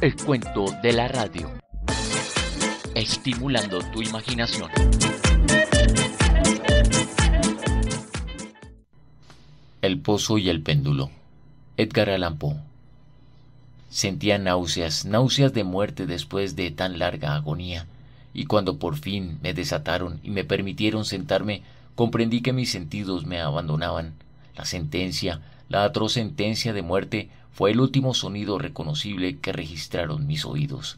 El cuento de la radio. Estimulando tu imaginación. El pozo y el péndulo. Edgar Allan Poe. Sentía náuseas, náuseas de muerte después de tan larga agonía, y cuando por fin me desataron y me permitieron sentarme, comprendí que mis sentidos me abandonaban. La sentencia, la atroz sentencia de muerte, fue el último sonido reconocible que registraron mis oídos.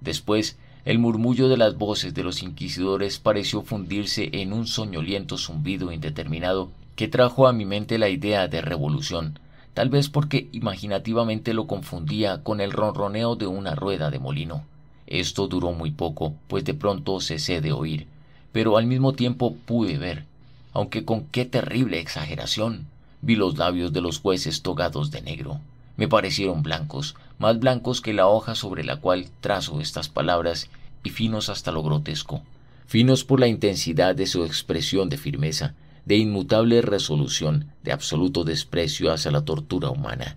Después, el murmullo de las voces de los inquisidores pareció fundirse en un soñoliento zumbido indeterminado que trajo a mi mente la idea de revolución, tal vez porque imaginativamente lo confundía con el ronroneo de una rueda de molino. Esto duró muy poco, pues de pronto cesé de oír, pero al mismo tiempo pude ver, aunque con qué terrible exageración. Vi los labios de los jueces togados de negro. Me parecieron blancos, más blancos que la hoja sobre la cual trazo estas palabras, y finos hasta lo grotesco, finos por la intensidad de su expresión de firmeza, de inmutable resolución, de absoluto desprecio hacia la tortura humana.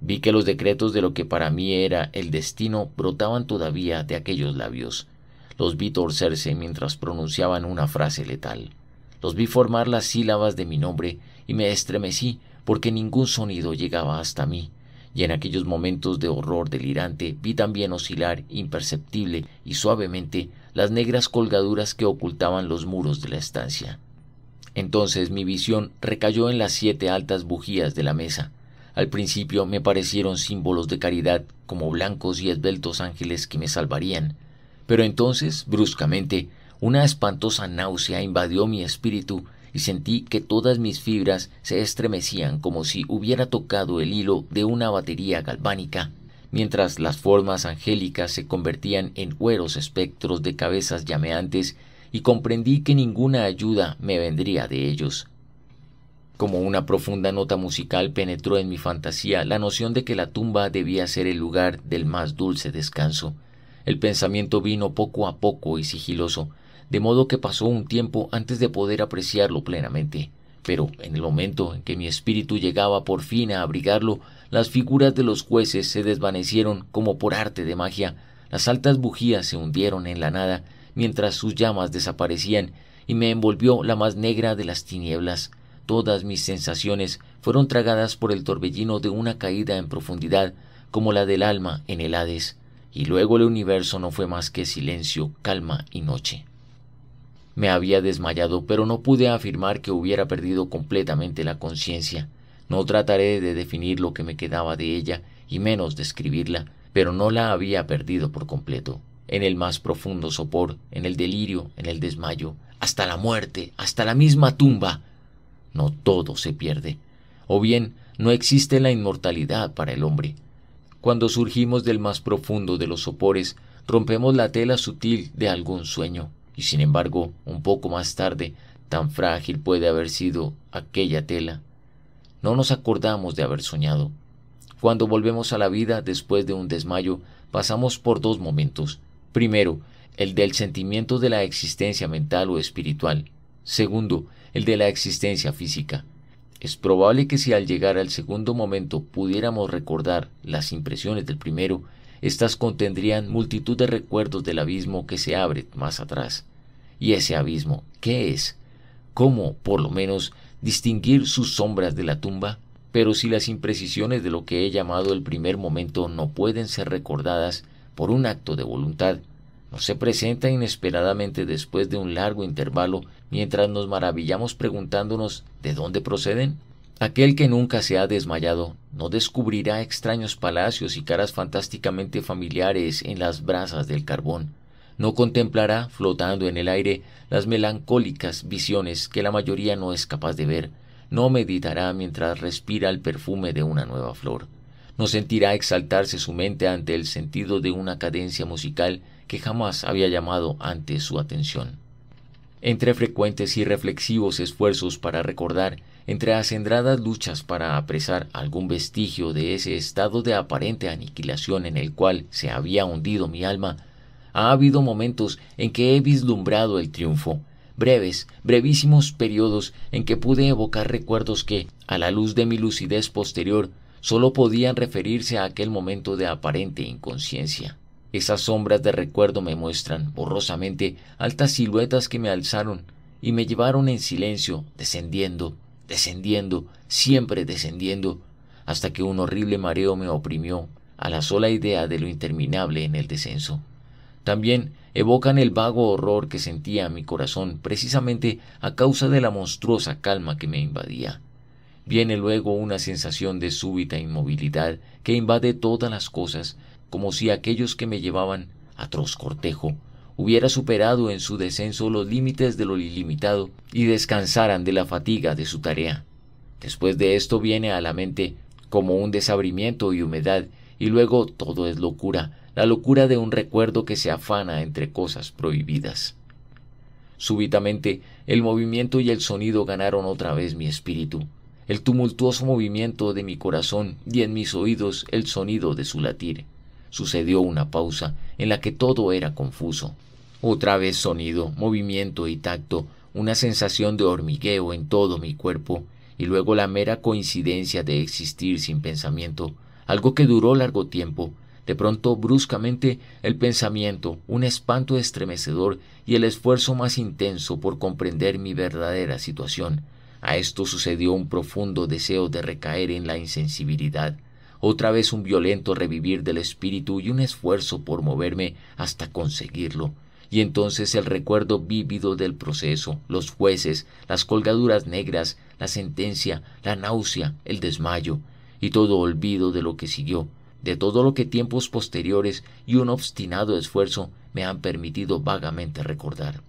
Vi que los decretos de lo que para mí era el destino brotaban todavía de aquellos labios. Los vi torcerse mientras pronunciaban una frase letal. Los vi formar las sílabas de mi nombre y me estremecí porque ningún sonido llegaba hasta mí, y en aquellos momentos de horror delirante vi también oscilar imperceptible y suavemente las negras colgaduras que ocultaban los muros de la estancia. Entonces mi visión recayó en las siete altas bujías de la mesa. Al principio me parecieron símbolos de caridad, como blancos y esbeltos ángeles que me salvarían. Pero entonces, bruscamente, una espantosa náusea invadió mi espíritu y sentí que todas mis fibras se estremecían como si hubiera tocado el hilo de una batería galvánica, mientras las formas angélicas se convertían en hueros espectros de cabezas llameantes y comprendí que ninguna ayuda me vendría de ellos. Como una profunda nota musical penetró en mi fantasía la noción de que la tumba debía ser el lugar del más dulce descanso. El pensamiento vino poco a poco y sigiloso, de modo que pasó un tiempo antes de poder apreciarlo plenamente. Pero en el momento en que mi espíritu llegaba por fin a abrigarlo, las figuras de los jueces se desvanecieron como por arte de magia, las altas bujías se hundieron en la nada, mientras sus llamas desaparecían, y me envolvió la más negra de las tinieblas. Todas mis sensaciones fueron tragadas por el torbellino de una caída en profundidad, como la del alma en el Hades, y luego el universo no fue más que silencio, calma y noche. Me había desmayado, pero no pude afirmar que hubiera perdido completamente la conciencia. No trataré de definir lo que me quedaba de ella, y menos describirla, pero no la había perdido por completo. En el más profundo sopor, en el delirio, en el desmayo, hasta la muerte, hasta la misma tumba. No todo se pierde. O bien, no existe la inmortalidad para el hombre. Cuando surgimos del más profundo de los sopores, rompemos la tela sutil de algún sueño y sin embargo, un poco más tarde, tan frágil puede haber sido aquella tela. No nos acordamos de haber soñado. Cuando volvemos a la vida después de un desmayo, pasamos por dos momentos. Primero, el del sentimiento de la existencia mental o espiritual. Segundo, el de la existencia física. Es probable que si al llegar al segundo momento pudiéramos recordar las impresiones del primero, éstas contendrían multitud de recuerdos del abismo que se abre más atrás. Y ese abismo, ¿qué es? ¿Cómo, por lo menos, distinguir sus sombras de la tumba? Pero si las imprecisiones de lo que he llamado el primer momento no pueden ser recordadas por un acto de voluntad, no se presenta inesperadamente después de un largo intervalo mientras nos maravillamos preguntándonos de dónde proceden. Aquel que nunca se ha desmayado no descubrirá extraños palacios y caras fantásticamente familiares en las brasas del carbón, no contemplará flotando en el aire las melancólicas visiones que la mayoría no es capaz de ver, no meditará mientras respira el perfume de una nueva flor, no sentirá exaltarse su mente ante el sentido de una cadencia musical que jamás había llamado ante su atención. Entre frecuentes y reflexivos esfuerzos para recordar, entre acendradas luchas para apresar algún vestigio de ese estado de aparente aniquilación en el cual se había hundido mi alma, ha habido momentos en que he vislumbrado el triunfo, breves, brevísimos periodos en que pude evocar recuerdos que, a la luz de mi lucidez posterior, solo podían referirse a aquel momento de aparente inconsciencia. Esas sombras de recuerdo me muestran, borrosamente, altas siluetas que me alzaron y me llevaron en silencio, descendiendo, descendiendo, siempre descendiendo, hasta que un horrible mareo me oprimió a la sola idea de lo interminable en el descenso. También evocan el vago horror que sentía mi corazón precisamente a causa de la monstruosa calma que me invadía. Viene luego una sensación de súbita inmovilidad que invade todas las cosas, como si aquellos que me llevaban atroz cortejo hubiera superado en su descenso los límites de lo ilimitado y descansaran de la fatiga de su tarea. Después de esto viene a la mente como un desabrimiento y humedad, y luego todo es locura, la locura de un recuerdo que se afana entre cosas prohibidas. Súbitamente el movimiento y el sonido ganaron otra vez mi espíritu, el tumultuoso movimiento de mi corazón y en mis oídos el sonido de su latir. Sucedió una pausa en la que todo era confuso. Otra vez sonido, movimiento y tacto, una sensación de hormigueo en todo mi cuerpo, y luego la mera coincidencia de existir sin pensamiento, algo que duró largo tiempo, de pronto, bruscamente, el pensamiento, un espanto estremecedor y el esfuerzo más intenso por comprender mi verdadera situación. A esto sucedió un profundo deseo de recaer en la insensibilidad, otra vez un violento revivir del espíritu y un esfuerzo por moverme hasta conseguirlo y entonces el recuerdo vívido del proceso, los jueces, las colgaduras negras, la sentencia, la náusea, el desmayo, y todo olvido de lo que siguió, de todo lo que tiempos posteriores y un obstinado esfuerzo me han permitido vagamente recordar.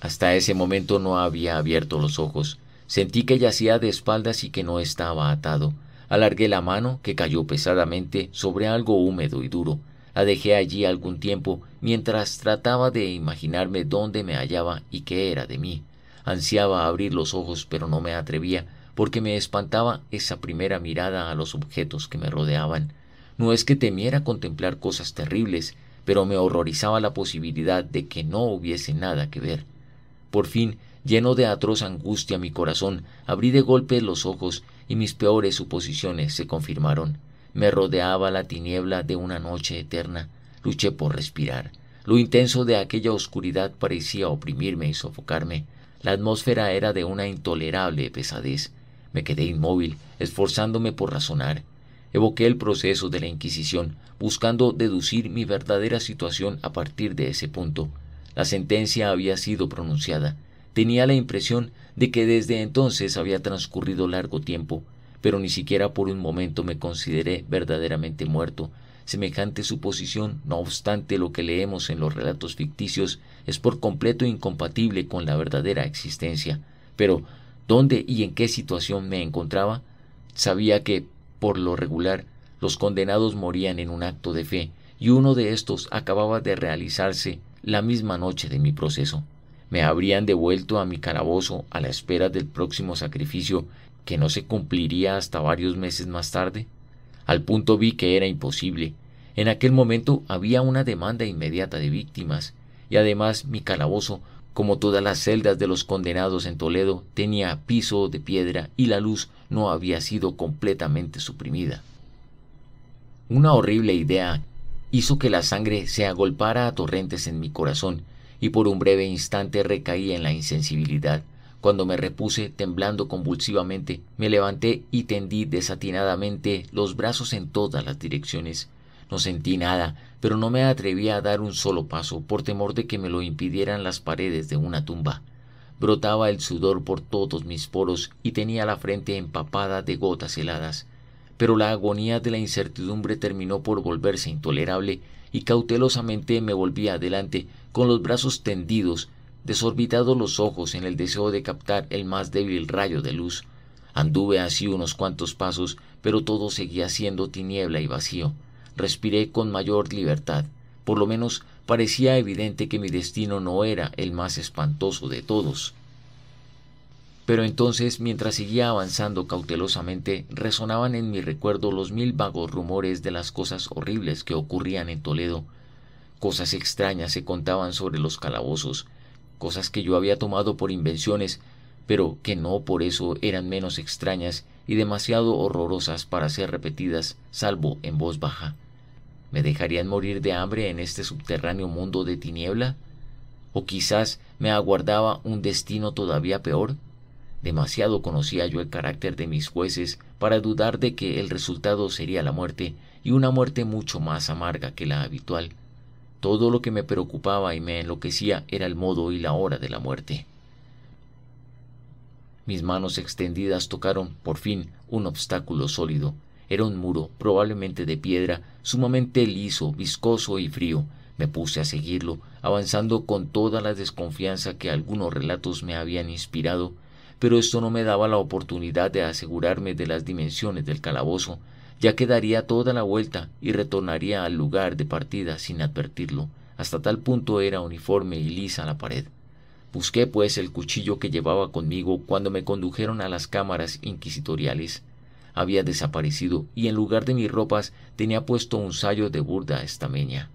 Hasta ese momento no había abierto los ojos. Sentí que yacía de espaldas y que no estaba atado. Alargué la mano, que cayó pesadamente sobre algo húmedo y duro. La dejé allí algún tiempo mientras trataba de imaginarme dónde me hallaba y qué era de mí. Ansiaba abrir los ojos, pero no me atrevía, porque me espantaba esa primera mirada a los objetos que me rodeaban. No es que temiera contemplar cosas terribles, pero me horrorizaba la posibilidad de que no hubiese nada que ver. Por fin, lleno de atroz angustia mi corazón, abrí de golpe los ojos y mis peores suposiciones se confirmaron. Me rodeaba la tiniebla de una noche eterna. Luché por respirar. Lo intenso de aquella oscuridad parecía oprimirme y sofocarme. La atmósfera era de una intolerable pesadez. Me quedé inmóvil, esforzándome por razonar. Evoqué el proceso de la Inquisición, buscando deducir mi verdadera situación a partir de ese punto. La sentencia había sido pronunciada. Tenía la impresión de que desde entonces había transcurrido largo tiempo, pero ni siquiera por un momento me consideré verdaderamente muerto. Semejante suposición, no obstante lo que leemos en los relatos ficticios, es por completo incompatible con la verdadera existencia. Pero dónde y en qué situación me encontraba, sabía que, por lo regular, los condenados morían en un acto de fe, y uno de estos acababa de realizarse la misma noche de mi proceso. Me habrían devuelto a mi calabozo a la espera del próximo sacrificio que no se cumpliría hasta varios meses más tarde. Al punto vi que era imposible. En aquel momento había una demanda inmediata de víctimas, y además mi calabozo como todas las celdas de los condenados en Toledo, tenía piso de piedra y la luz no había sido completamente suprimida. Una horrible idea hizo que la sangre se agolpara a torrentes en mi corazón y por un breve instante recaí en la insensibilidad. Cuando me repuse, temblando convulsivamente, me levanté y tendí desatinadamente los brazos en todas las direcciones. No sentí nada, pero no me atreví a dar un solo paso por temor de que me lo impidieran las paredes de una tumba. Brotaba el sudor por todos mis poros y tenía la frente empapada de gotas heladas. Pero la agonía de la incertidumbre terminó por volverse intolerable y cautelosamente me volví adelante con los brazos tendidos, desorbitados los ojos en el deseo de captar el más débil rayo de luz. Anduve así unos cuantos pasos, pero todo seguía siendo tiniebla y vacío respiré con mayor libertad. Por lo menos parecía evidente que mi destino no era el más espantoso de todos. Pero entonces, mientras seguía avanzando cautelosamente, resonaban en mi recuerdo los mil vagos rumores de las cosas horribles que ocurrían en Toledo. Cosas extrañas se contaban sobre los calabozos, cosas que yo había tomado por invenciones, pero que no por eso eran menos extrañas y demasiado horrorosas para ser repetidas, salvo en voz baja. ¿Me dejarían morir de hambre en este subterráneo mundo de tiniebla? ¿O quizás me aguardaba un destino todavía peor? Demasiado conocía yo el carácter de mis jueces para dudar de que el resultado sería la muerte, y una muerte mucho más amarga que la habitual. Todo lo que me preocupaba y me enloquecía era el modo y la hora de la muerte. Mis manos extendidas tocaron, por fin, un obstáculo sólido, era un muro, probablemente de piedra, sumamente liso, viscoso y frío. Me puse a seguirlo, avanzando con toda la desconfianza que algunos relatos me habían inspirado, pero esto no me daba la oportunidad de asegurarme de las dimensiones del calabozo, ya que daría toda la vuelta y retornaría al lugar de partida sin advertirlo. Hasta tal punto era uniforme y lisa la pared. Busqué pues el cuchillo que llevaba conmigo cuando me condujeron a las cámaras inquisitoriales había desaparecido y en lugar de mis ropas tenía puesto un sayo de burda estameña.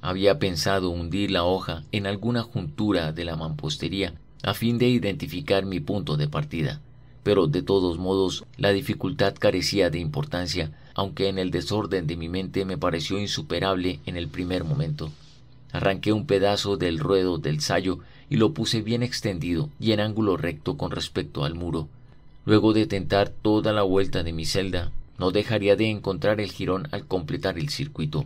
Había pensado hundir la hoja en alguna juntura de la mampostería a fin de identificar mi punto de partida, pero de todos modos la dificultad carecía de importancia, aunque en el desorden de mi mente me pareció insuperable en el primer momento. Arranqué un pedazo del ruedo del sayo y lo puse bien extendido y en ángulo recto con respecto al muro, Luego de tentar toda la vuelta de mi celda, no dejaría de encontrar el jirón al completar el circuito.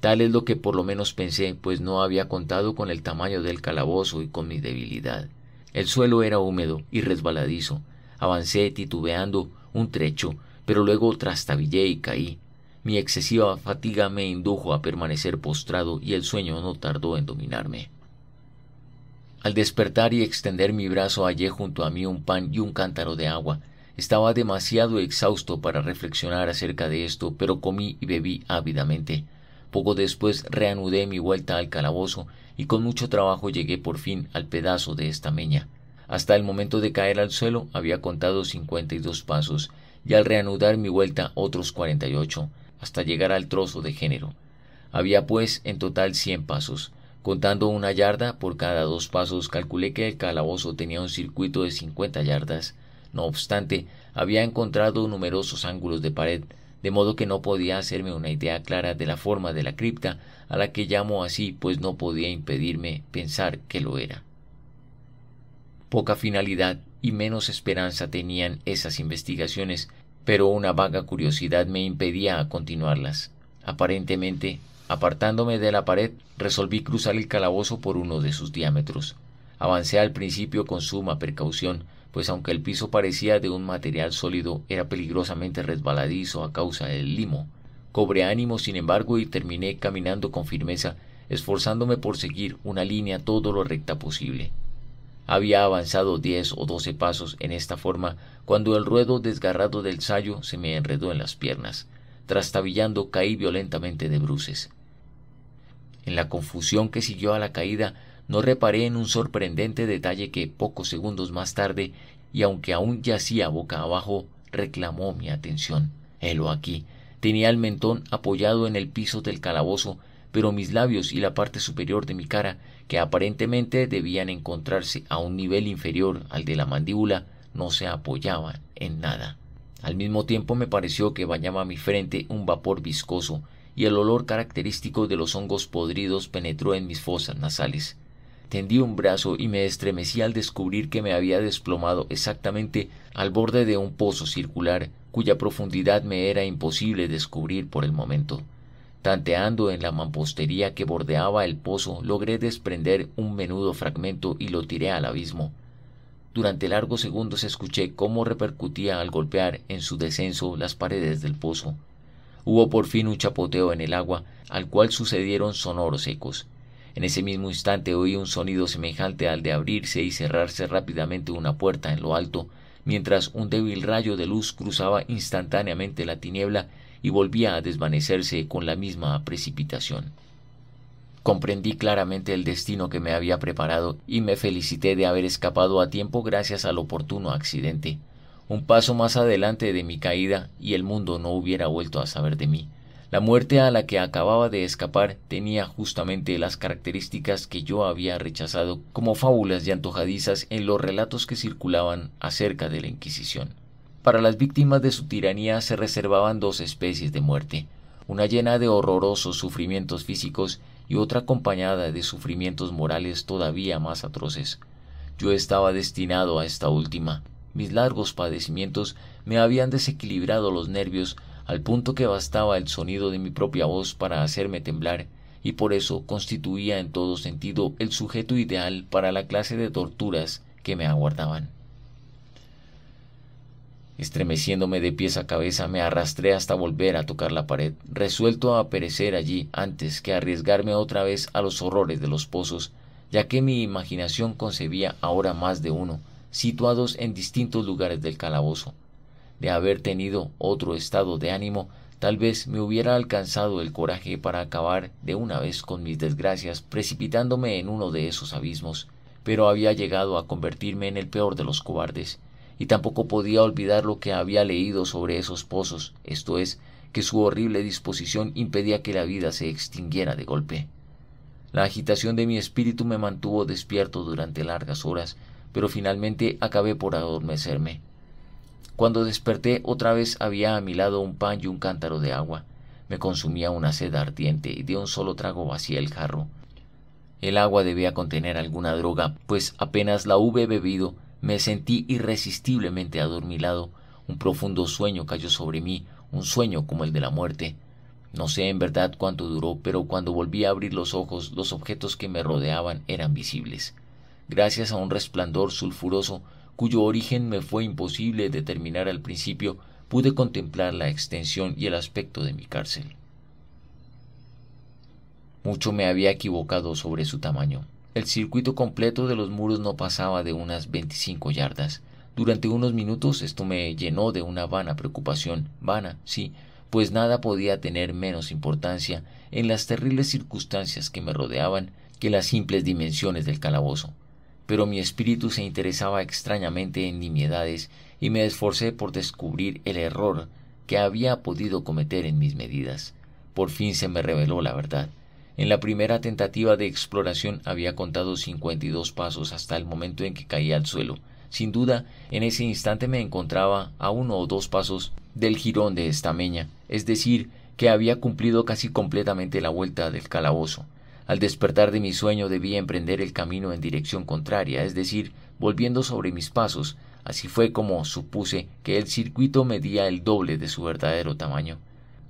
Tal es lo que por lo menos pensé, pues no había contado con el tamaño del calabozo y con mi debilidad. El suelo era húmedo y resbaladizo. Avancé titubeando un trecho, pero luego trastabillé y caí. Mi excesiva fatiga me indujo a permanecer postrado y el sueño no tardó en dominarme. Al despertar y extender mi brazo hallé junto a mí un pan y un cántaro de agua. Estaba demasiado exhausto para reflexionar acerca de esto, pero comí y bebí ávidamente. Poco después reanudé mi vuelta al calabozo y con mucho trabajo llegué por fin al pedazo de esta meña. Hasta el momento de caer al suelo había contado cincuenta y dos pasos y al reanudar mi vuelta otros cuarenta y ocho, hasta llegar al trozo de género. Había pues en total cien pasos. Contando una yarda por cada dos pasos, calculé que el calabozo tenía un circuito de cincuenta yardas. No obstante, había encontrado numerosos ángulos de pared, de modo que no podía hacerme una idea clara de la forma de la cripta, a la que llamo así, pues no podía impedirme pensar que lo era. Poca finalidad y menos esperanza tenían esas investigaciones, pero una vaga curiosidad me impedía continuarlas. Aparentemente Apartándome de la pared, resolví cruzar el calabozo por uno de sus diámetros. Avancé al principio con suma precaución, pues aunque el piso parecía de un material sólido, era peligrosamente resbaladizo a causa del limo. Cobré ánimo, sin embargo, y terminé caminando con firmeza, esforzándome por seguir una línea todo lo recta posible. Había avanzado diez o doce pasos en esta forma cuando el ruedo desgarrado del sayo se me enredó en las piernas. Trastabillando caí violentamente de bruces. En la confusión que siguió a la caída, no reparé en un sorprendente detalle que pocos segundos más tarde, y aunque aún yacía boca abajo, reclamó mi atención. Helo aquí. Tenía el mentón apoyado en el piso del calabozo, pero mis labios y la parte superior de mi cara, que aparentemente debían encontrarse a un nivel inferior al de la mandíbula, no se apoyaban en nada. Al mismo tiempo me pareció que bañaba mi frente un vapor viscoso y el olor característico de los hongos podridos penetró en mis fosas nasales. Tendí un brazo y me estremecí al descubrir que me había desplomado exactamente al borde de un pozo circular cuya profundidad me era imposible descubrir por el momento. Tanteando en la mampostería que bordeaba el pozo, logré desprender un menudo fragmento y lo tiré al abismo. Durante largos segundos escuché cómo repercutía al golpear en su descenso las paredes del pozo hubo por fin un chapoteo en el agua, al cual sucedieron sonoros ecos. En ese mismo instante oí un sonido semejante al de abrirse y cerrarse rápidamente una puerta en lo alto, mientras un débil rayo de luz cruzaba instantáneamente la tiniebla y volvía a desvanecerse con la misma precipitación. Comprendí claramente el destino que me había preparado y me felicité de haber escapado a tiempo gracias al oportuno accidente. Un paso más adelante de mi caída y el mundo no hubiera vuelto a saber de mí. La muerte a la que acababa de escapar tenía justamente las características que yo había rechazado como fábulas y antojadizas en los relatos que circulaban acerca de la Inquisición. Para las víctimas de su tiranía se reservaban dos especies de muerte, una llena de horrorosos sufrimientos físicos y otra acompañada de sufrimientos morales todavía más atroces. Yo estaba destinado a esta última, mis largos padecimientos me habían desequilibrado los nervios al punto que bastaba el sonido de mi propia voz para hacerme temblar, y por eso constituía en todo sentido el sujeto ideal para la clase de torturas que me aguardaban. Estremeciéndome de pies a cabeza, me arrastré hasta volver a tocar la pared, resuelto a perecer allí antes que arriesgarme otra vez a los horrores de los pozos, ya que mi imaginación concebía ahora más de uno, situados en distintos lugares del calabozo. De haber tenido otro estado de ánimo, tal vez me hubiera alcanzado el coraje para acabar de una vez con mis desgracias precipitándome en uno de esos abismos, pero había llegado a convertirme en el peor de los cobardes, y tampoco podía olvidar lo que había leído sobre esos pozos, esto es, que su horrible disposición impedía que la vida se extinguiera de golpe. La agitación de mi espíritu me mantuvo despierto durante largas horas, pero finalmente acabé por adormecerme. Cuando desperté otra vez había a mi lado un pan y un cántaro de agua. Me consumía una sed ardiente y de un solo trago vacía el jarro. El agua debía contener alguna droga, pues apenas la hube bebido me sentí irresistiblemente adormilado. Un profundo sueño cayó sobre mí, un sueño como el de la muerte. No sé en verdad cuánto duró, pero cuando volví a abrir los ojos los objetos que me rodeaban eran visibles gracias a un resplandor sulfuroso cuyo origen me fue imposible determinar al principio, pude contemplar la extensión y el aspecto de mi cárcel. Mucho me había equivocado sobre su tamaño. El circuito completo de los muros no pasaba de unas veinticinco yardas. Durante unos minutos esto me llenó de una vana preocupación, vana, sí, pues nada podía tener menos importancia en las terribles circunstancias que me rodeaban que las simples dimensiones del calabozo pero mi espíritu se interesaba extrañamente en nimiedades y me esforcé por descubrir el error que había podido cometer en mis medidas. Por fin se me reveló la verdad. En la primera tentativa de exploración había contado cincuenta y dos pasos hasta el momento en que caí al suelo. Sin duda, en ese instante me encontraba a uno o dos pasos del jirón de estameña, es decir, que había cumplido casi completamente la vuelta del calabozo. Al despertar de mi sueño debía emprender el camino en dirección contraria, es decir, volviendo sobre mis pasos. Así fue como supuse que el circuito medía el doble de su verdadero tamaño.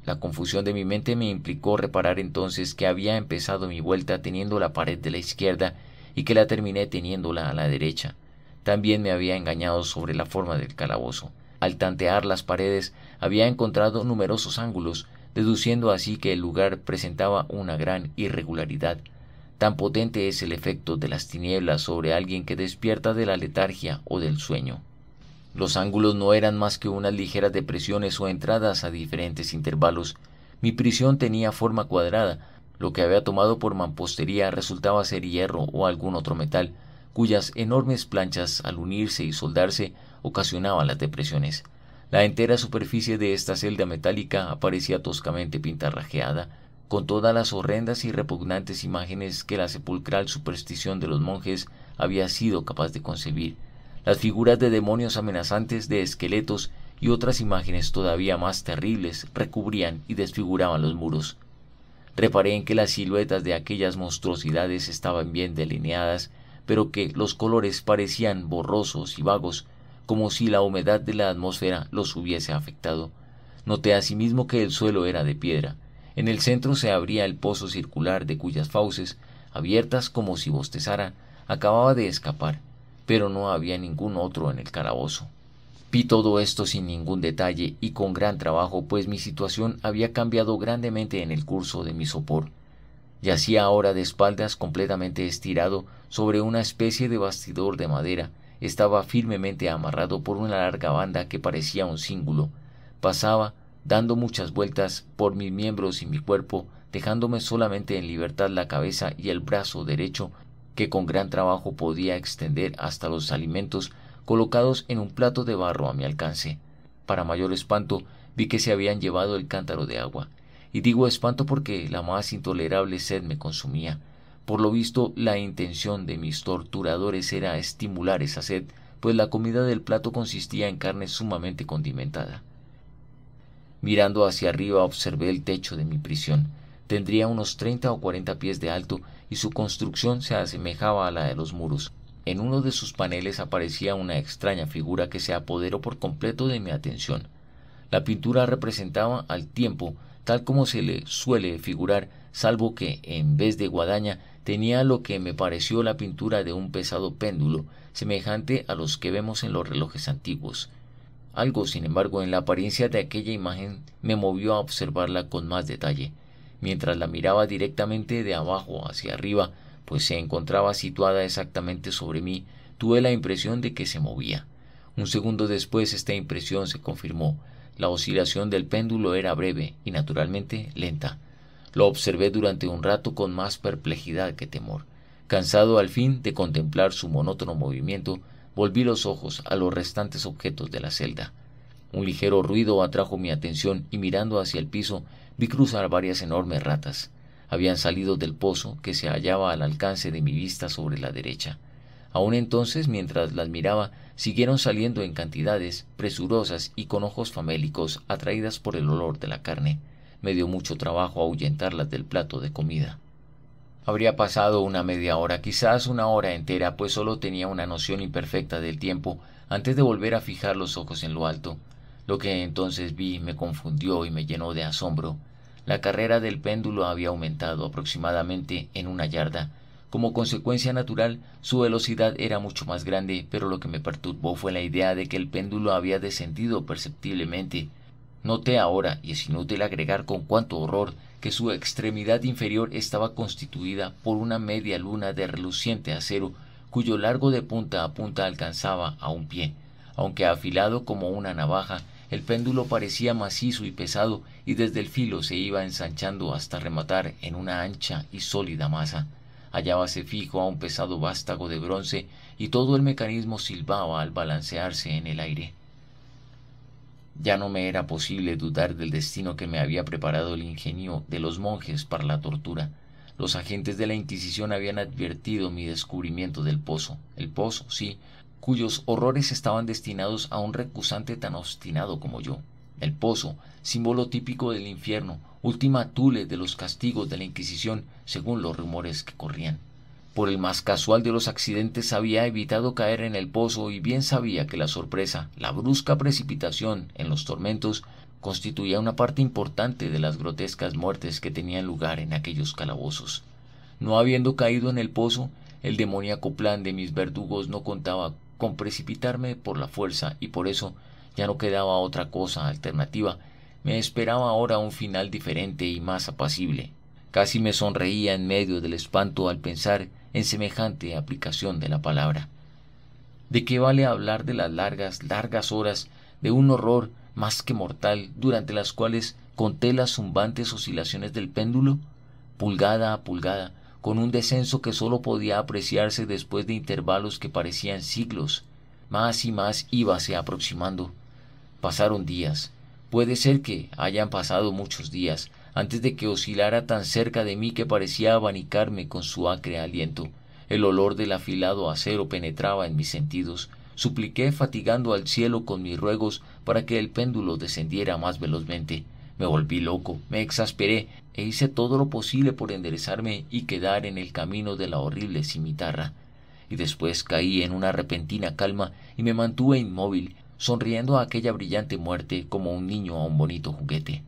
La confusión de mi mente me implicó reparar entonces que había empezado mi vuelta teniendo la pared de la izquierda y que la terminé teniéndola a la derecha. También me había engañado sobre la forma del calabozo. Al tantear las paredes había encontrado numerosos ángulos, deduciendo así que el lugar presentaba una gran irregularidad. Tan potente es el efecto de las tinieblas sobre alguien que despierta de la letargia o del sueño. Los ángulos no eran más que unas ligeras depresiones o entradas a diferentes intervalos. Mi prisión tenía forma cuadrada, lo que había tomado por mampostería resultaba ser hierro o algún otro metal, cuyas enormes planchas al unirse y soldarse ocasionaban las depresiones. La entera superficie de esta celda metálica aparecía toscamente pintarrajeada, con todas las horrendas y repugnantes imágenes que la sepulcral superstición de los monjes había sido capaz de concebir, las figuras de demonios amenazantes, de esqueletos y otras imágenes todavía más terribles recubrían y desfiguraban los muros. Reparé en que las siluetas de aquellas monstruosidades estaban bien delineadas, pero que los colores parecían borrosos y vagos, como si la humedad de la atmósfera los hubiese afectado. Noté asimismo que el suelo era de piedra. En el centro se abría el pozo circular de cuyas fauces, abiertas como si bostezara, acababa de escapar, pero no había ningún otro en el calabozo. Vi todo esto sin ningún detalle y con gran trabajo, pues mi situación había cambiado grandemente en el curso de mi sopor. Yacía ahora de espaldas completamente estirado sobre una especie de bastidor de madera, estaba firmemente amarrado por una larga banda que parecía un cíngulo. Pasaba, dando muchas vueltas por mis miembros y mi cuerpo, dejándome solamente en libertad la cabeza y el brazo derecho, que con gran trabajo podía extender hasta los alimentos colocados en un plato de barro a mi alcance. Para mayor espanto, vi que se habían llevado el cántaro de agua. Y digo espanto porque la más intolerable sed me consumía. Por lo visto, la intención de mis torturadores era estimular esa sed, pues la comida del plato consistía en carne sumamente condimentada. Mirando hacia arriba observé el techo de mi prisión. Tendría unos treinta o cuarenta pies de alto y su construcción se asemejaba a la de los muros. En uno de sus paneles aparecía una extraña figura que se apoderó por completo de mi atención. La pintura representaba al tiempo, tal como se le suele figurar, salvo que, en vez de guadaña, tenía lo que me pareció la pintura de un pesado péndulo, semejante a los que vemos en los relojes antiguos. Algo, sin embargo, en la apariencia de aquella imagen me movió a observarla con más detalle, mientras la miraba directamente de abajo hacia arriba, pues se encontraba situada exactamente sobre mí, tuve la impresión de que se movía. Un segundo después esta impresión se confirmó. La oscilación del péndulo era breve y naturalmente lenta. Lo observé durante un rato con más perplejidad que temor. Cansado al fin de contemplar su monótono movimiento, volví los ojos a los restantes objetos de la celda. Un ligero ruido atrajo mi atención y mirando hacia el piso vi cruzar varias enormes ratas. Habían salido del pozo que se hallaba al alcance de mi vista sobre la derecha. Aún entonces, mientras las miraba, siguieron saliendo en cantidades, presurosas y con ojos famélicos, atraídas por el olor de la carne me dio mucho trabajo ahuyentarlas del plato de comida. Habría pasado una media hora, quizás una hora entera, pues solo tenía una noción imperfecta del tiempo antes de volver a fijar los ojos en lo alto. Lo que entonces vi me confundió y me llenó de asombro. La carrera del péndulo había aumentado aproximadamente en una yarda. Como consecuencia natural, su velocidad era mucho más grande, pero lo que me perturbó fue la idea de que el péndulo había descendido perceptiblemente Noté ahora, y es inútil agregar con cuánto horror, que su extremidad inferior estaba constituida por una media luna de reluciente acero cuyo largo de punta a punta alcanzaba a un pie. Aunque afilado como una navaja, el péndulo parecía macizo y pesado y desde el filo se iba ensanchando hasta rematar en una ancha y sólida masa. Hallábase fijo a un pesado vástago de bronce y todo el mecanismo silbaba al balancearse en el aire. Ya no me era posible dudar del destino que me había preparado el ingenio de los monjes para la tortura. Los agentes de la Inquisición habían advertido mi descubrimiento del pozo. El pozo, sí, cuyos horrores estaban destinados a un recusante tan obstinado como yo. El pozo, símbolo típico del infierno, última tule de los castigos de la Inquisición, según los rumores que corrían. Por el más casual de los accidentes había evitado caer en el pozo y bien sabía que la sorpresa, la brusca precipitación en los tormentos, constituía una parte importante de las grotescas muertes que tenían lugar en aquellos calabozos. No habiendo caído en el pozo, el demoníaco plan de mis verdugos no contaba con precipitarme por la fuerza y por eso ya no quedaba otra cosa alternativa. Me esperaba ahora un final diferente y más apacible. Casi me sonreía en medio del espanto al pensar en semejante aplicación de la palabra. ¿De qué vale hablar de las largas, largas horas de un horror más que mortal durante las cuales conté las zumbantes oscilaciones del péndulo, pulgada a pulgada, con un descenso que sólo podía apreciarse después de intervalos que parecían siglos? Más y más íbase aproximando. Pasaron días. Puede ser que hayan pasado muchos días, antes de que oscilara tan cerca de mí que parecía abanicarme con su acre aliento. El olor del afilado acero penetraba en mis sentidos. Supliqué fatigando al cielo con mis ruegos para que el péndulo descendiera más velozmente. Me volví loco, me exasperé e hice todo lo posible por enderezarme y quedar en el camino de la horrible cimitarra. Y después caí en una repentina calma y me mantuve inmóvil, sonriendo a aquella brillante muerte como un niño a un bonito juguete.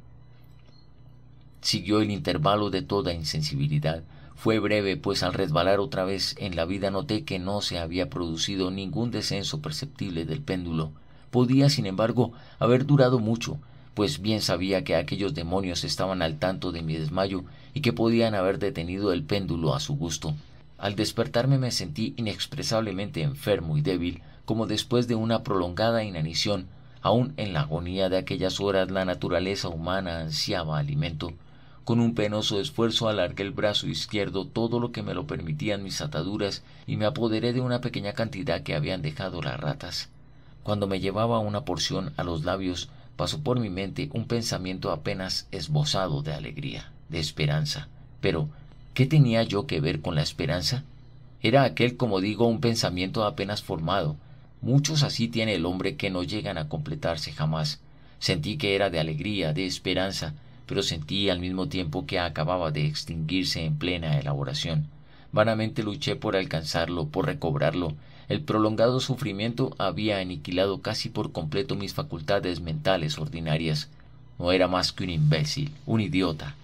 Siguió el intervalo de toda insensibilidad. Fue breve, pues al resbalar otra vez en la vida noté que no se había producido ningún descenso perceptible del péndulo. Podía, sin embargo, haber durado mucho, pues bien sabía que aquellos demonios estaban al tanto de mi desmayo y que podían haber detenido el péndulo a su gusto. Al despertarme me sentí inexpresablemente enfermo y débil, como después de una prolongada inanición, aún en la agonía de aquellas horas la naturaleza humana ansiaba alimento, con un penoso esfuerzo alargué el brazo izquierdo todo lo que me lo permitían mis ataduras y me apoderé de una pequeña cantidad que habían dejado las ratas. Cuando me llevaba una porción a los labios, pasó por mi mente un pensamiento apenas esbozado de alegría, de esperanza. Pero, ¿qué tenía yo que ver con la esperanza? Era aquel, como digo, un pensamiento apenas formado. Muchos así tiene el hombre que no llegan a completarse jamás. Sentí que era de alegría, de esperanza, pero sentí al mismo tiempo que acababa de extinguirse en plena elaboración. Vanamente luché por alcanzarlo, por recobrarlo. El prolongado sufrimiento había aniquilado casi por completo mis facultades mentales ordinarias. No era más que un imbécil, un idiota.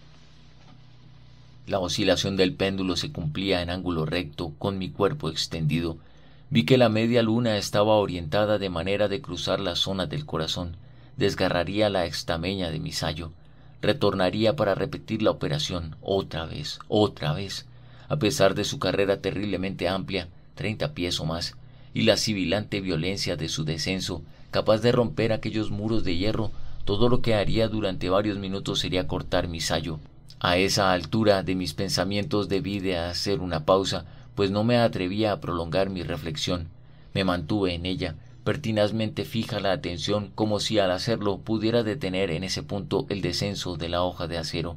La oscilación del péndulo se cumplía en ángulo recto con mi cuerpo extendido. Vi que la media luna estaba orientada de manera de cruzar la zona del corazón. Desgarraría la extameña de mi sayo retornaría para repetir la operación otra vez, otra vez, a pesar de su carrera terriblemente amplia, treinta pies o más, y la sibilante violencia de su descenso, capaz de romper aquellos muros de hierro, todo lo que haría durante varios minutos sería cortar mi sayo. A esa altura de mis pensamientos debí de hacer una pausa, pues no me atrevía a prolongar mi reflexión. Me mantuve en ella, pertinazmente fija la atención como si al hacerlo pudiera detener en ese punto el descenso de la hoja de acero.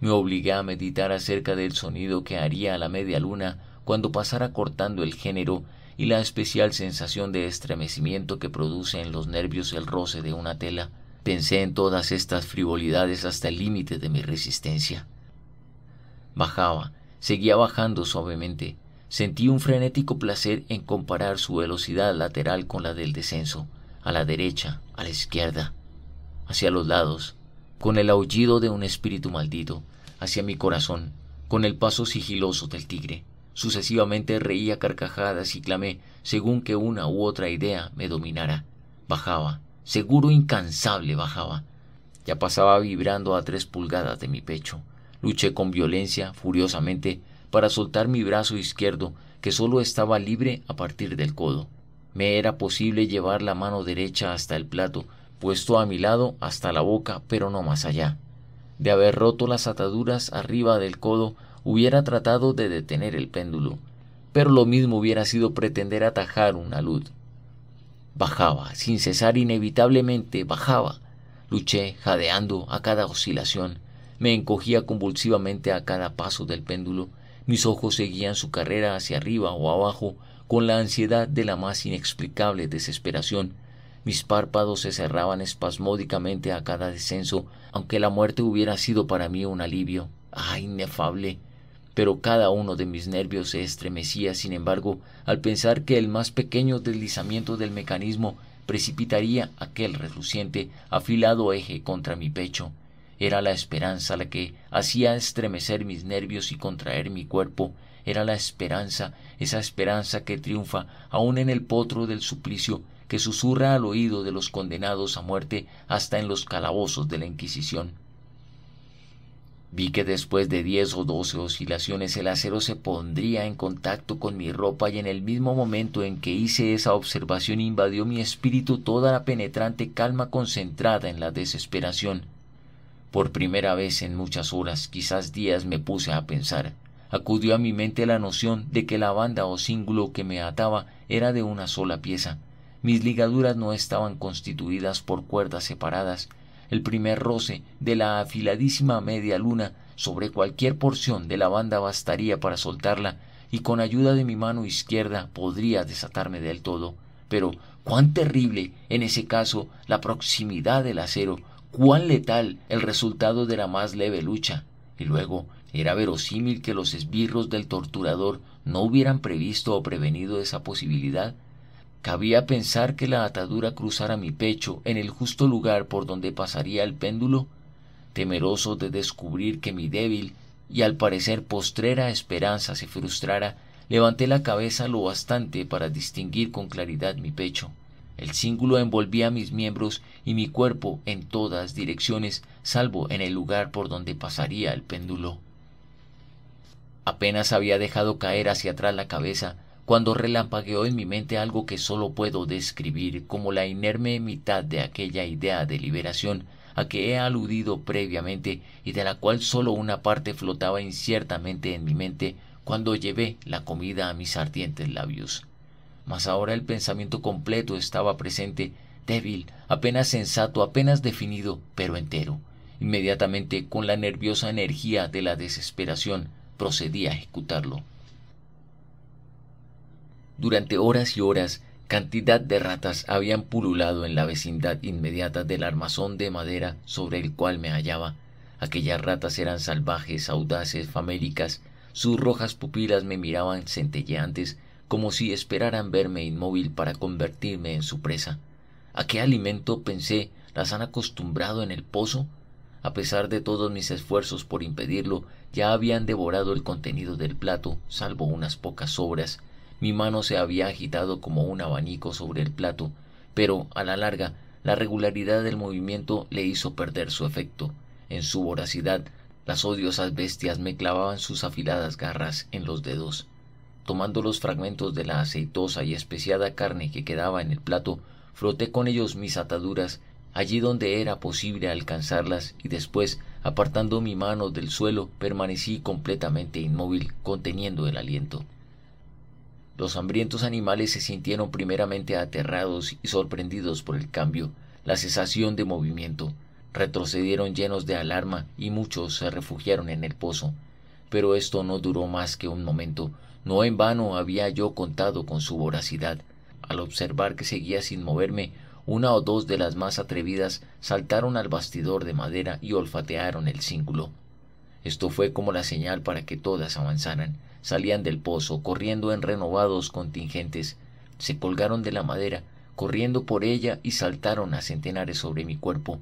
Me obligué a meditar acerca del sonido que haría a la media luna cuando pasara cortando el género y la especial sensación de estremecimiento que produce en los nervios el roce de una tela. Pensé en todas estas frivolidades hasta el límite de mi resistencia. Bajaba, seguía bajando suavemente, Sentí un frenético placer en comparar su velocidad lateral con la del descenso, a la derecha, a la izquierda, hacia los lados, con el aullido de un espíritu maldito, hacia mi corazón, con el paso sigiloso del tigre. Sucesivamente reía carcajadas y clamé, según que una u otra idea me dominara. Bajaba, seguro incansable bajaba. Ya pasaba vibrando a tres pulgadas de mi pecho. Luché con violencia, furiosamente, para soltar mi brazo izquierdo, que solo estaba libre a partir del codo. Me era posible llevar la mano derecha hasta el plato, puesto a mi lado hasta la boca, pero no más allá. De haber roto las ataduras arriba del codo, hubiera tratado de detener el péndulo, pero lo mismo hubiera sido pretender atajar una luz. Bajaba, sin cesar inevitablemente, bajaba. Luché, jadeando, a cada oscilación. Me encogía convulsivamente a cada paso del péndulo mis ojos seguían su carrera hacia arriba o abajo con la ansiedad de la más inexplicable desesperación. Mis párpados se cerraban espasmódicamente a cada descenso, aunque la muerte hubiera sido para mí un alivio, ah, inefable. Pero cada uno de mis nervios se estremecía, sin embargo, al pensar que el más pequeño deslizamiento del mecanismo precipitaría aquel reluciente, afilado eje contra mi pecho. Era la esperanza la que hacía estremecer mis nervios y contraer mi cuerpo. Era la esperanza, esa esperanza que triunfa aún en el potro del suplicio, que susurra al oído de los condenados a muerte hasta en los calabozos de la Inquisición. Vi que después de diez o doce oscilaciones el acero se pondría en contacto con mi ropa y en el mismo momento en que hice esa observación invadió mi espíritu toda la penetrante calma concentrada en la desesperación. Por primera vez en muchas horas, quizás días, me puse a pensar. Acudió a mi mente la noción de que la banda o cíngulo que me ataba era de una sola pieza. Mis ligaduras no estaban constituidas por cuerdas separadas. El primer roce de la afiladísima media luna sobre cualquier porción de la banda bastaría para soltarla, y con ayuda de mi mano izquierda podría desatarme del todo. Pero cuán terrible, en ese caso, la proximidad del acero, cuán letal el resultado de la más leve lucha, y luego era verosímil que los esbirros del torturador no hubieran previsto o prevenido esa posibilidad. Cabía pensar que la atadura cruzara mi pecho en el justo lugar por donde pasaría el péndulo, temeroso de descubrir que mi débil y al parecer postrera esperanza se frustrara, levanté la cabeza lo bastante para distinguir con claridad mi pecho. El cíngulo envolvía mis miembros y mi cuerpo en todas direcciones, salvo en el lugar por donde pasaría el péndulo. Apenas había dejado caer hacia atrás la cabeza cuando relampagueó en mi mente algo que solo puedo describir como la inerme mitad de aquella idea de liberación a que he aludido previamente y de la cual solo una parte flotaba inciertamente en mi mente cuando llevé la comida a mis ardientes labios. Mas ahora el pensamiento completo estaba presente, débil, apenas sensato, apenas definido, pero entero. Inmediatamente, con la nerviosa energía de la desesperación, procedí a ejecutarlo. Durante horas y horas, cantidad de ratas habían pululado en la vecindad inmediata del armazón de madera sobre el cual me hallaba. Aquellas ratas eran salvajes, audaces, famélicas. Sus rojas pupilas me miraban centelleantes, como si esperaran verme inmóvil para convertirme en su presa. ¿A qué alimento pensé las han acostumbrado en el pozo? A pesar de todos mis esfuerzos por impedirlo, ya habían devorado el contenido del plato, salvo unas pocas sobras. Mi mano se había agitado como un abanico sobre el plato, pero a la larga la regularidad del movimiento le hizo perder su efecto. En su voracidad, las odiosas bestias me clavaban sus afiladas garras en los dedos. Tomando los fragmentos de la aceitosa y especiada carne que quedaba en el plato, froté con ellos mis ataduras allí donde era posible alcanzarlas y después, apartando mi mano del suelo, permanecí completamente inmóvil, conteniendo el aliento. Los hambrientos animales se sintieron primeramente aterrados y sorprendidos por el cambio, la cesación de movimiento. Retrocedieron llenos de alarma y muchos se refugiaron en el pozo. Pero esto no duró más que un momento, no en vano había yo contado con su voracidad. Al observar que seguía sin moverme, una o dos de las más atrevidas saltaron al bastidor de madera y olfatearon el cíngulo. Esto fue como la señal para que todas avanzaran. Salían del pozo, corriendo en renovados contingentes. Se colgaron de la madera, corriendo por ella y saltaron a centenares sobre mi cuerpo.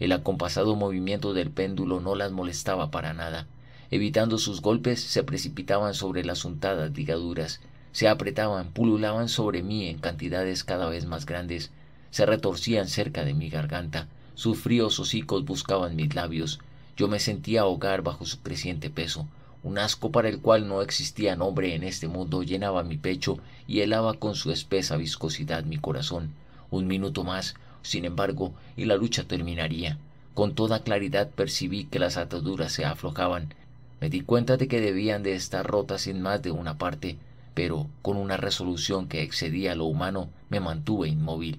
El acompasado movimiento del péndulo no las molestaba para nada. Evitando sus golpes, se precipitaban sobre las untadas ligaduras, se apretaban, pululaban sobre mí en cantidades cada vez más grandes, se retorcían cerca de mi garganta, sus fríos hocicos buscaban mis labios, yo me sentía ahogar bajo su creciente peso, un asco para el cual no existía nombre en este mundo llenaba mi pecho y helaba con su espesa viscosidad mi corazón. Un minuto más, sin embargo, y la lucha terminaría. Con toda claridad percibí que las ataduras se aflojaban, me di cuenta de que debían de estar rotas en más de una parte, pero con una resolución que excedía lo humano me mantuve inmóvil.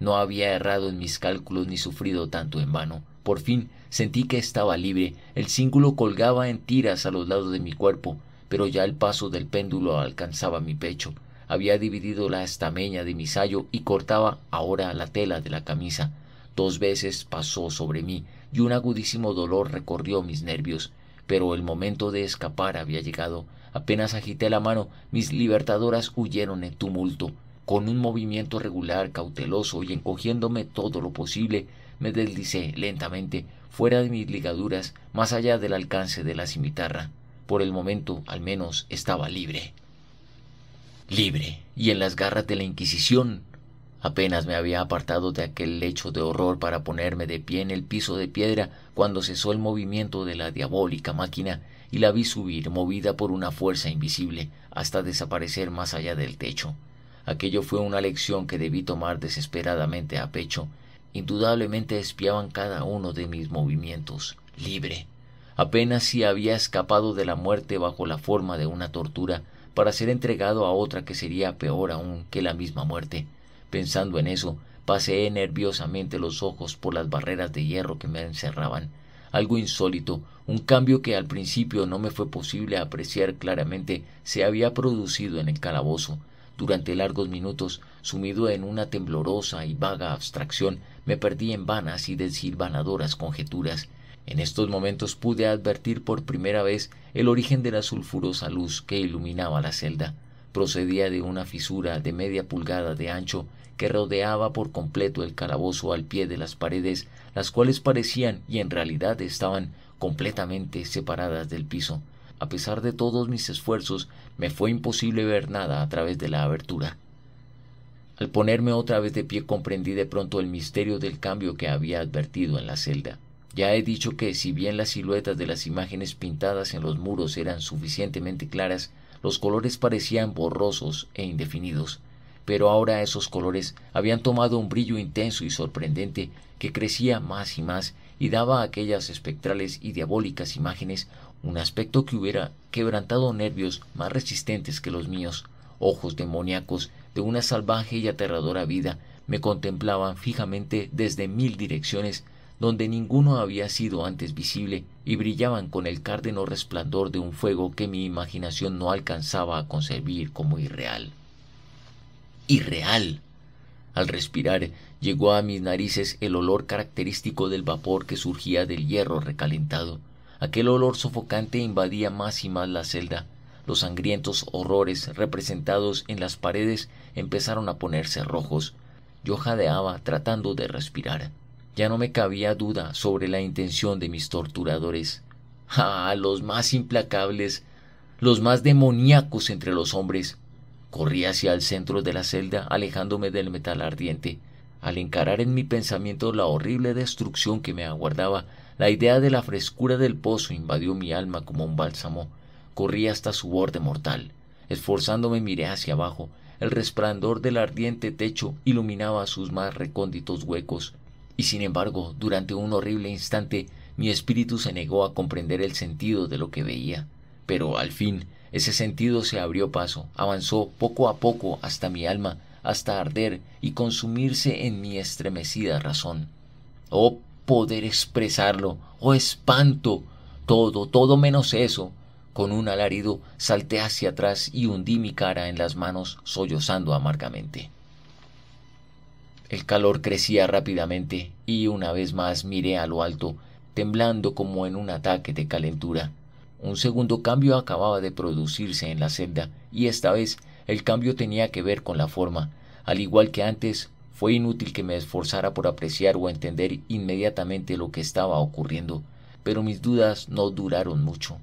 No había errado en mis cálculos ni sufrido tanto en vano. Por fin sentí que estaba libre, el cíngulo colgaba en tiras a los lados de mi cuerpo, pero ya el paso del péndulo alcanzaba mi pecho. Había dividido la estameña de mi sayo y cortaba ahora la tela de la camisa. Dos veces pasó sobre mí, y un agudísimo dolor recorrió mis nervios, pero el momento de escapar había llegado. Apenas agité la mano, mis libertadoras huyeron en tumulto. Con un movimiento regular, cauteloso y encogiéndome todo lo posible, me deslicé lentamente fuera de mis ligaduras, más allá del alcance de la cimitarra. Por el momento, al menos, estaba libre. Libre, y en las garras de la Inquisición Apenas me había apartado de aquel lecho de horror para ponerme de pie en el piso de piedra cuando cesó el movimiento de la diabólica máquina y la vi subir, movida por una fuerza invisible, hasta desaparecer más allá del techo. Aquello fue una lección que debí tomar desesperadamente a pecho. Indudablemente espiaban cada uno de mis movimientos, libre. Apenas si había escapado de la muerte bajo la forma de una tortura para ser entregado a otra que sería peor aún que la misma muerte Pensando en eso, paseé nerviosamente los ojos por las barreras de hierro que me encerraban. Algo insólito, un cambio que al principio no me fue posible apreciar claramente, se había producido en el calabozo. Durante largos minutos, sumido en una temblorosa y vaga abstracción, me perdí en vanas y desilvanadoras conjeturas. En estos momentos pude advertir por primera vez el origen de la sulfurosa luz que iluminaba la celda. Procedía de una fisura de media pulgada de ancho que rodeaba por completo el calabozo al pie de las paredes, las cuales parecían y en realidad estaban completamente separadas del piso. A pesar de todos mis esfuerzos, me fue imposible ver nada a través de la abertura. Al ponerme otra vez de pie comprendí de pronto el misterio del cambio que había advertido en la celda. Ya he dicho que si bien las siluetas de las imágenes pintadas en los muros eran suficientemente claras, los colores parecían borrosos e indefinidos pero ahora esos colores habían tomado un brillo intenso y sorprendente que crecía más y más y daba a aquellas espectrales y diabólicas imágenes un aspecto que hubiera quebrantado nervios más resistentes que los míos. Ojos demoníacos de una salvaje y aterradora vida me contemplaban fijamente desde mil direcciones donde ninguno había sido antes visible y brillaban con el cárdeno resplandor de un fuego que mi imaginación no alcanzaba a concebir como irreal. ¡irreal! Al respirar llegó a mis narices el olor característico del vapor que surgía del hierro recalentado. Aquel olor sofocante invadía más y más la celda. Los sangrientos horrores representados en las paredes empezaron a ponerse rojos. Yo jadeaba tratando de respirar. Ya no me cabía duda sobre la intención de mis torturadores. ¡Ah! Los más implacables, los más demoníacos entre los hombres. Corrí hacia el centro de la celda, alejándome del metal ardiente. Al encarar en mi pensamiento la horrible destrucción que me aguardaba, la idea de la frescura del pozo invadió mi alma como un bálsamo. Corrí hasta su borde mortal. Esforzándome miré hacia abajo. El resplandor del ardiente techo iluminaba sus más recónditos huecos. Y sin embargo, durante un horrible instante, mi espíritu se negó a comprender el sentido de lo que veía. Pero al fin ese sentido se abrió paso, avanzó poco a poco hasta mi alma, hasta arder y consumirse en mi estremecida razón. Oh poder expresarlo, oh espanto, todo, todo menos eso. Con un alarido salté hacia atrás y hundí mi cara en las manos, sollozando amargamente. El calor crecía rápidamente y una vez más miré a lo alto, temblando como en un ataque de calentura. Un segundo cambio acababa de producirse en la celda, y esta vez el cambio tenía que ver con la forma. Al igual que antes, fue inútil que me esforzara por apreciar o entender inmediatamente lo que estaba ocurriendo, pero mis dudas no duraron mucho.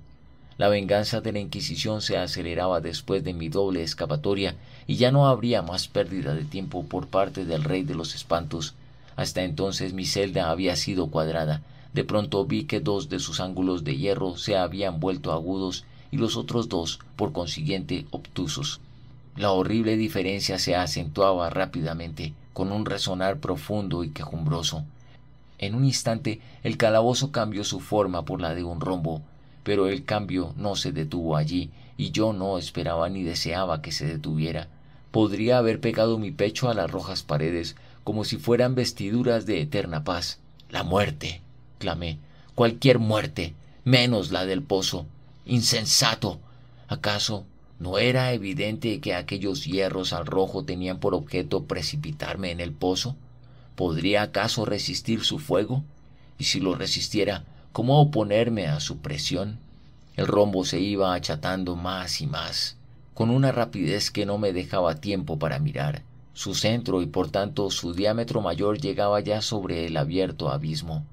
La venganza de la Inquisición se aceleraba después de mi doble escapatoria y ya no habría más pérdida de tiempo por parte del Rey de los Espantos. Hasta entonces mi celda había sido cuadrada, de pronto vi que dos de sus ángulos de hierro se habían vuelto agudos y los otros dos, por consiguiente, obtusos. La horrible diferencia se acentuaba rápidamente, con un resonar profundo y quejumbroso. En un instante el calabozo cambió su forma por la de un rombo, pero el cambio no se detuvo allí, y yo no esperaba ni deseaba que se detuviera. Podría haber pegado mi pecho a las rojas paredes, como si fueran vestiduras de eterna paz. La muerte clamé, cualquier muerte, menos la del pozo. Insensato. ¿Acaso no era evidente que aquellos hierros al rojo tenían por objeto precipitarme en el pozo? ¿Podría acaso resistir su fuego? Y si lo resistiera, ¿cómo oponerme a su presión? El rombo se iba achatando más y más, con una rapidez que no me dejaba tiempo para mirar. Su centro y por tanto su diámetro mayor llegaba ya sobre el abierto abismo.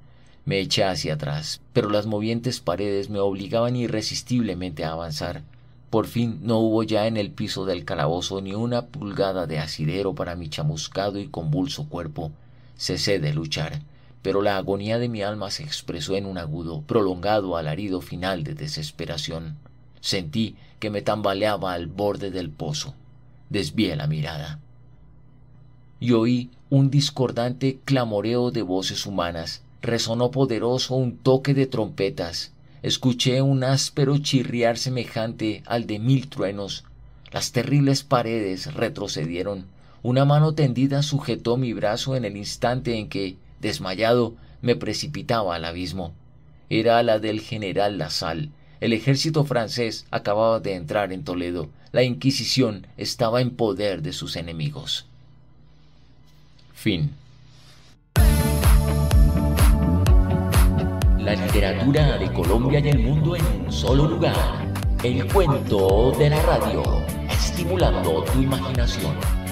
Me eché hacia atrás, pero las movientes paredes me obligaban irresistiblemente a avanzar. Por fin no hubo ya en el piso del calabozo ni una pulgada de asidero para mi chamuscado y convulso cuerpo. Cesé de luchar, pero la agonía de mi alma se expresó en un agudo, prolongado alarido final de desesperación. Sentí que me tambaleaba al borde del pozo. Desvié la mirada. Y oí un discordante clamoreo de voces humanas, Resonó poderoso un toque de trompetas. Escuché un áspero chirriar semejante al de mil truenos. Las terribles paredes retrocedieron. Una mano tendida sujetó mi brazo en el instante en que, desmayado, me precipitaba al abismo. Era la del general Salle. El ejército francés acababa de entrar en Toledo. La Inquisición estaba en poder de sus enemigos. Fin. la literatura de Colombia y el mundo en un solo lugar. El cuento de la radio, estimulando tu imaginación.